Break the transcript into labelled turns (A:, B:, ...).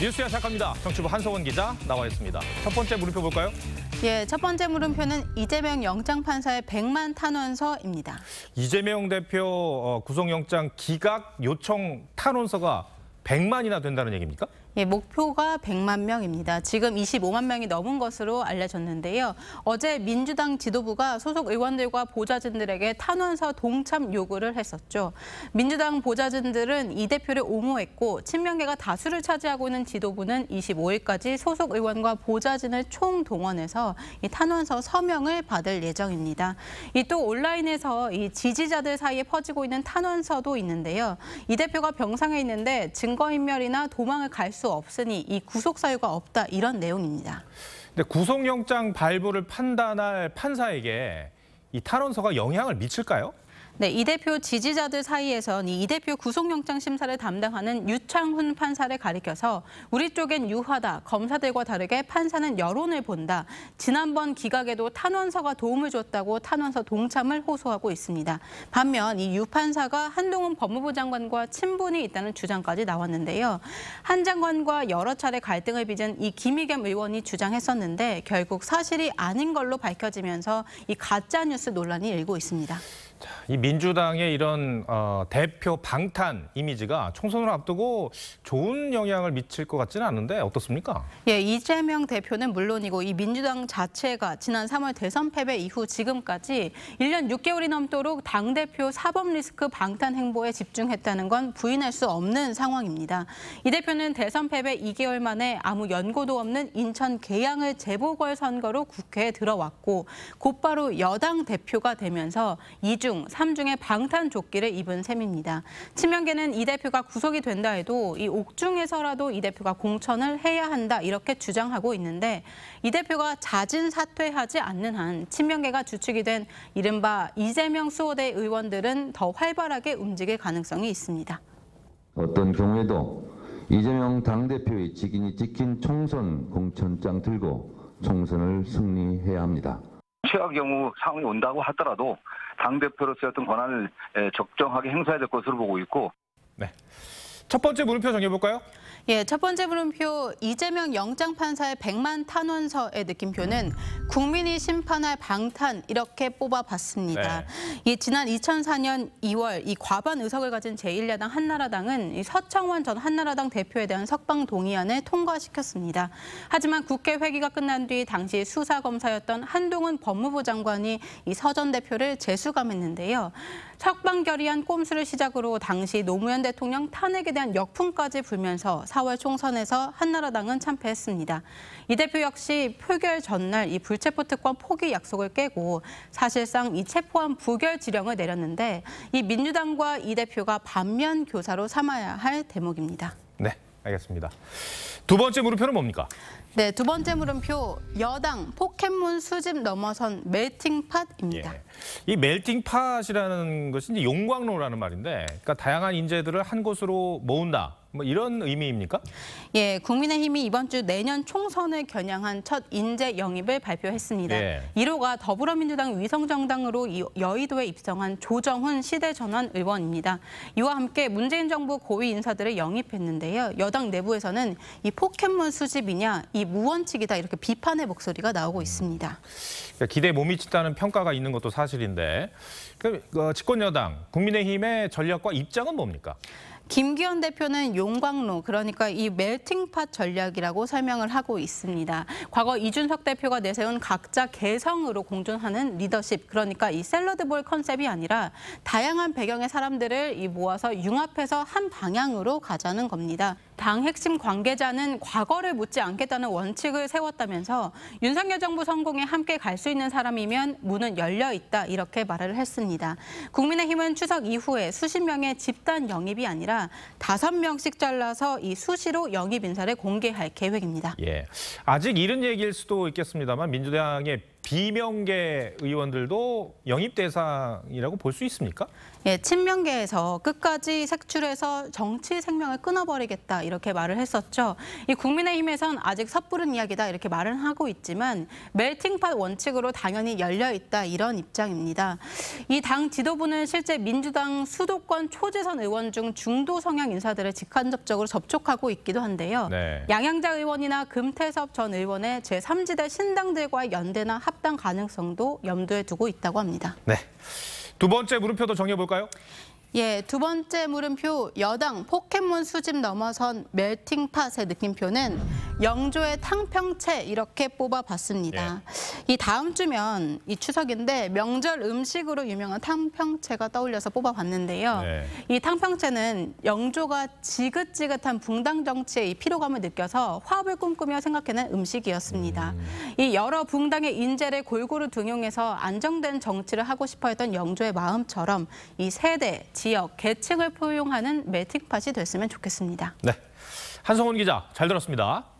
A: 뉴스야 시작합니다. 정치부 한성원 기자 나와 있습니다. 첫 번째 물음표 볼까요?
B: 예, 첫 번째 물음표는 이재명 영장판사의 100만 탄원서입니다.
A: 이재명 대표 어, 구속영장 기각 요청 탄원서가 100만이나 된다는 얘기입니까?
B: 예, 목표가 100만 명입니다. 지금 25만 명이 넘은 것으로 알려졌는데요. 어제 민주당 지도부가 소속 의원들과 보좌진들에게 탄원서 동참 요구를 했었죠. 민주당 보좌진들은 이 대표를 옹호했고 친명계가 다수를 차지하고 있는 지도부는 25일까지 소속 의원과 보좌진을 총동원해서 이 탄원서 서명을 받을 예정입니다. 이 또 온라인에서 이 지지자들 사이에 퍼지고 있는 탄원서도 있는데요. 이 대표가 병상에 있는데 증거인멸이나 도망을 갈수 수 없으니 이 구속 사유가 없다 이런 내용입니다.
A: 근데 구속영장 발부를 판단할 판사에게 이 탄원서가 영향을 미칠까요?
B: 네, 이 대표 지지자들 사이에선 이 대표 구속영장 심사를 담당하는 유창훈 판사를 가리켜서 우리 쪽엔 유화다, 검사들과 다르게 판사는 여론을 본다, 지난번 기각에도 탄원서가 도움을 줬다고 탄원서 동참을 호소하고 있습니다. 반면 이 유 판사가 한동훈 법무부 장관과 친분이 있다는 주장까지 나왔는데요. 한 장관과 여러 차례 갈등을 빚은 이 김의겸 의원이 주장했었는데 결국 사실이 아닌 걸로 밝혀지면서 이 가짜뉴스 논란이 일고 있습니다.
A: 자, 이 민주당의 이런 어, 대표 방탄 이미지가 총선을 앞두고 좋은 영향을 미칠 것 같지는 않은데 어떻습니까?
B: 예, 이재명 대표는 물론이고 이 민주당 자체가 지난 3월 대선 패배 이후 지금까지 1년 6개월이 넘도록 당 대표 사법 리스크 방탄 행보에 집중했다는 건 부인할 수 없는 상황입니다. 이 대표는 대선 패배 2개월 만에 아무 연고도 없는 인천 계양을 재보궐 선거로 국회에 들어왔고 곧바로 여당 대표가 되면서 이중 3중에 방탄조끼를 입은 셈입니다. 친명계는 이 대표가 구속이 된다 해도 이 옥중에서라도 이 대표가 공천을 해야 한다 이렇게 주장하고 있는데 이 대표가 자진 사퇴하지 않는 한 친명계가 주축이 된 이른바 이재명 수호대 의원들은 더 활발하게 움직일 가능성이 있습니다.
A: 어떤 경우에도 이재명 당대표의 직인이 찍힌 총선 공천장 들고 총선을 승리해야 합니다.
B: 최악 경우 상황이 온다고 하더라도 당대표로서의 어떤 권한을 적정하게 행사해야 될 것으로 보고 있고. 네.
A: 첫 번째 물음표 정해볼까요?
B: 예, 첫 번째 물음표 이재명 영장 판사의 100만 탄원서의 느낌표는 국민이 심판할 방탄 이렇게 뽑아봤습니다. 네. 예, 지난 2004년 2월 이 과반 의석을 가진 제1야당 한나라당은 이 서청원 전 한나라당 대표에 대한 석방 동의안을 통과시켰습니다. 하지만 국회 회기가 끝난 뒤 당시 수사 검사였던 한동훈 법무부 장관이 이 서전 대표를 재수감했는데요. 석방 결의안 꼼수를 시작으로 당시 노무현 대통령 탄핵에 대한 역풍까지 불면서 4월 총선에서 한나라당은 참패했습니다. 이 대표 역시 표결 전날 이 불체포 특권 포기 약속을 깨고 사실상 이 체포한 부결 지령을 내렸는데 이 민주당과 이 대표가 반면 교사로 삼아야 할 대목입니다.
A: 네, 알겠습니다. 두 번째 물음표는 뭡니까?
B: 네, 두 번째 물음표 여당 포켓몬 수집 넘어선 멜팅팟입니다. 예.
A: 이 멜팅팟이라는 것이 이제 용광로라는 말인데, 그러니까 다양한 인재들을 한 곳으로 모은다. 뭐 이런 의미입니까?
B: 예, 국민의힘이 이번 주 내년 총선을 겨냥한 첫 인재 영입을 발표했습니다. 예. 1호가 더불어민주당 위성정당으로 여의도에 입성한 조정훈 시대전환 의원입니다. 이와 함께 문재인 정부 고위 인사들을 영입했는데요. 여당 내부에서는 이 포켓몬 수집이냐, 이 무원칙이다 이렇게 비판의 목소리가 나오고 있습니다. 그러니까
A: 기대에 못 미친다는 평가가 있는 것도 사실인데 그, 그 어, 집권 여당 국민의힘의 전략과 입장은 뭡니까?
B: 김기현 대표는 용광로 그러니까 이 멜팅팟 전략이라고 설명을 하고 있습니다. 과거 이준석 대표가 내세운 각자 개성으로 공존하는 리더십 그러니까 이 샐러드볼 컨셉이 아니라 다양한 배경의 사람들을 이 모아서 융합해서 한 방향으로 가자는 겁니다. 당 핵심 관계자는 과거를 묻지 않겠다는 원칙을 세웠다면서 윤석열 정부 성공에 함께 갈 수 있는 사람이면 문은 열려 있다 이렇게 말을 했습니다. 국민의힘은 추석 이후에 수십 명의 집단 영입이 아니라 다섯 명씩 잘라서 이 수시로 영입 인사를 공개할 계획입니다.
A: 예, 아직 이른 얘기일 수도 있겠습니다만 민주당의 비명계 의원들도 영입 대상이라고 볼 수 있습니까?
B: 예, 친명계에서 끝까지 색출해서 정치 생명을 끊어버리겠다 이렇게 말을 했었죠. 이 국민의힘에선 아직 섣부른 이야기다 이렇게 말은 하고 있지만 멜팅팟 원칙으로 당연히 열려 있다 이런 입장입니다. 이 당 지도부는 실제 민주당 수도권 초재선 의원 중 중도 성향 인사들을 직간접적으로 접촉하고 있기도 한데요. 네. 양양자 의원이나 금태섭 전 의원의 제3지대 신당들과의 연대나 합당 가능성도 염두에 두고 있다고 합니다.
A: 네. 두 번째 물음표도 정해볼까요?
B: 예, 두 번째 물음표 여당 포켓몬 수집 넘어선 멜팅팟의 느낌표는 영조의 탕평채 이렇게 뽑아봤습니다. 예. 이 다음 주면 이 추석인데 명절 음식으로 유명한 탕평채가 떠올려서 뽑아봤는데요. 예. 이 탕평채는 영조가 지긋지긋한 붕당 정치의 이 피로감을 느껴서 화합을 꿈꾸며 생각해낸 음식이었습니다. 음. 이 여러 붕당의 인재를 골고루 등용해서 안정된 정치를 하고 싶어했던 영조의 마음처럼 이 세대 지 지역, 계층을 포용하는 매직팟이 됐으면 좋겠습니다.
A: 네, 한성훈 기자 잘 들었습니다.